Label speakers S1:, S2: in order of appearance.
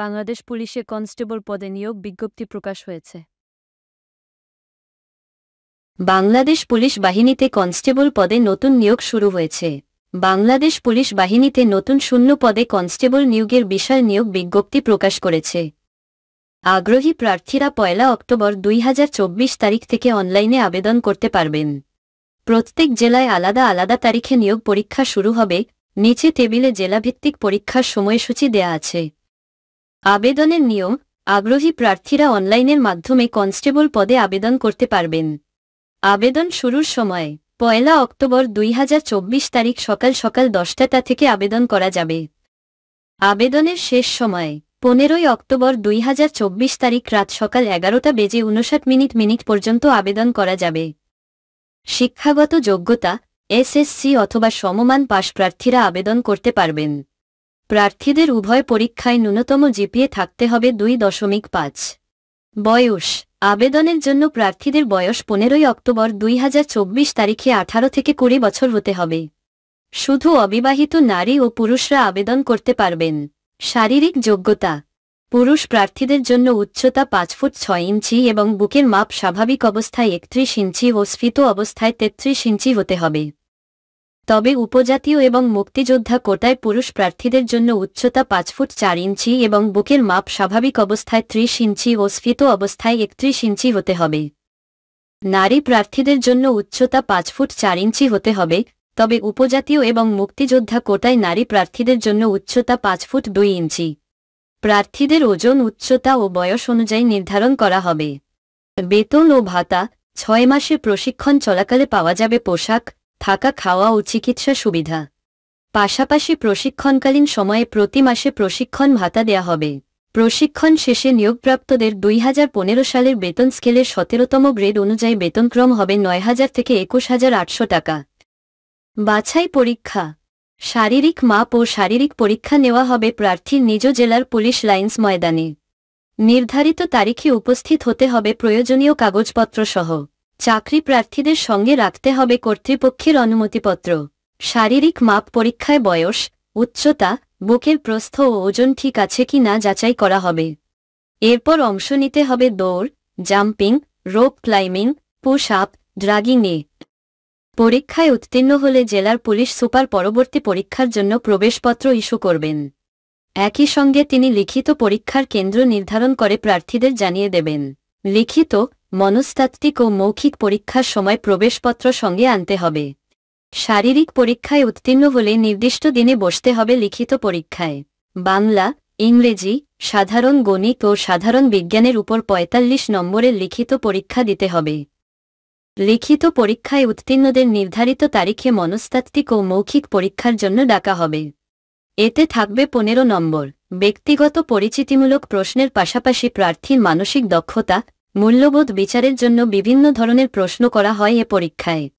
S1: বাংলাদেশ পুলিশে কনস্টেবল পদে নিয়োগ বিজ্ঞপ্তি প্রকাশ হয়েছে বাংলাদেশ পুলিশ বাহিনীতে কনস্টেবল পদে নতুন নিয়োগ শুরু হয়েছে বাংলাদেশ পুলিশ বাহিনীতে নতুন শূন্য পদে কনস্টেবল নিয়োগের বিষয় নিয়োগ বিজ্ঞপ্তি প্রকাশ করেছে আগ্রহী প্রার্থীরা পয়লা অক্টোবর দুই তারিখ থেকে অনলাইনে আবেদন করতে পারবেন প্রত্যেক জেলায় আলাদা আলাদা তারিখে নিয়োগ পরীক্ষা শুরু হবে নিচে টেবিলে জেলাভিত্তিক পরীক্ষার সময়সূচি দেয়া আছে আবেদনের নিয়ম আগ্রহী প্রার্থীরা অনলাইনের মাধ্যমে কনস্টেবল পদে আবেদন করতে পারবেন আবেদন শুরুর সময় পয়লা অক্টোবর দুই তারিখ সকাল সকাল দশটা থেকে আবেদন করা যাবে আবেদনের শেষ সময় পনেরোই অক্টোবর দুই তারিখ রাত সকাল এগারোটা বেজে উনষাট মিনিট মিনিট পর্যন্ত আবেদন করা যাবে শিক্ষাগত যোগ্যতা এসএসসি অথবা সমমান পাশ প্রার্থীরা আবেদন করতে পারবেন প্রার্থীদের উভয় পরীক্ষায় ন্যূনতম জিপিএ থাকতে হবে দুই দশমিক পাঁচ বয়স আবেদনের জন্য প্রার্থীদের বয়স পনেরোই অক্টোবর দুই চব্বিশ তারিখে আঠারো থেকে কুড়ি বছর হতে হবে শুধু অবিবাহিত নারী ও পুরুষরা আবেদন করতে পারবেন শারীরিক যোগ্যতা পুরুষ প্রার্থীদের জন্য উচ্চতা পাঁচ ফুট ছয় ইঞ্চি এবং বুকের মাপ স্বাভাবিক অবস্থায় একত্রিশ ইঞ্চি ও স্ফীত অবস্থায় তেত্রিশ ইঞ্চি হতে হবে তবে উপজাতীয় এবং মুক্তিযোদ্ধা কোটায় পুরুষ প্রার্থীদের জন্য উচ্চতা পাঁচ ফুট চার ইঞ্চি এবং বুকের মাপ স্বাভাবিক অবস্থায় ত্রিশ ইঞ্চি ও স্ফীত অবস্থায় একত্রিশ ইঞ্চি হতে হবে নারী প্রার্থীদের জন্য উচ্চতা পাঁচ ফুট চার ইঞ্চি হতে হবে তবে উপজাতীয় এবং মুক্তিযোদ্ধা কোটায় নারী প্রার্থীদের জন্য উচ্চতা পাঁচ ফুট দুই ইঞ্চি প্রার্থীদের ওজন উচ্চতা ও বয়স অনুযায়ী নির্ধারণ করা হবে বেতন ও ভাতা ছয় মাসে প্রশিক্ষণ চলাকালে পাওয়া যাবে পোশাক থাকা খাওয়া ও চিকিৎসা সুবিধা পাশাপাশি প্রশিক্ষণকালীন সময়ে প্রতি মাসে প্রশিক্ষণ ভাতা দেয়া হবে প্রশিক্ষণ শেষে নিয়োগপ্রাপ্তদের দুই সালের বেতন স্কেলের সতেরোতম গ্রেড অনুযায়ী বেতনক্রম হবে নয় হাজার থেকে একুশ হাজার আটশো টাকা বাছাই পরীক্ষা শারীরিক মাপ ও শারীরিক পরীক্ষা নেওয়া হবে প্রার্থীর নিজ জেলার পুলিশ লাইন্স ময়দানে নির্ধারিত তারিখে উপস্থিত হতে হবে প্রয়োজনীয় কাগজপত্রসহ চাকরি প্রার্থীদের সঙ্গে রাখতে হবে কর্তৃপক্ষের অনুমতিপত্র শারীরিক মাপ পরীক্ষায় বয়স উচ্চতা বুকের প্রস্থ ও ওজন ঠিক আছে কি না যাচাই করা হবে এরপর অংশ নিতে হবে দৌড় jumping rope climbing push up ড্রাগিংয়ে পরীক্ষায় উত্তীর্ণ হলে জেলার পুলিশ সুপার পরবর্তী পরীক্ষার জন্য প্রবেশপত্র ইস্যু করবেন একই সঙ্গে তিনি লিখিত পরীক্ষার কেন্দ্র নির্ধারণ করে প্রার্থীদের জানিয়ে দেবেন লিখিত মনস্তাত্ত্বিক ও মৌখিক পরীক্ষার সময় প্রবেশপত্র সঙ্গে আনতে হবে শারীরিক পরীক্ষায় উত্তীর্ণ হলে নির্দিষ্ট দিনে বসতে হবে লিখিত পরীক্ষায় বাংলা ইংরেজি সাধারণ গণিত ও সাধারণ বিজ্ঞানের উপর ৪৫ নম্বরের লিখিত পরীক্ষা দিতে হবে লিখিত পরীক্ষায় উত্তীর্ণদের নির্ধারিত তারিখে মনস্তাত্ত্বিক ও মৌখিক পরীক্ষার জন্য ডাকা হবে এতে থাকবে পনেরো নম্বর ব্যক্তিগত পরিচিতিমূলক প্রশ্নের পাশাপাশি প্রার্থীর মানসিক দক্ষতা মূল্যবোধ বিচারের জন্য বিভিন্ন ধরনের প্রশ্ন করা হয় এ পরীক্ষায়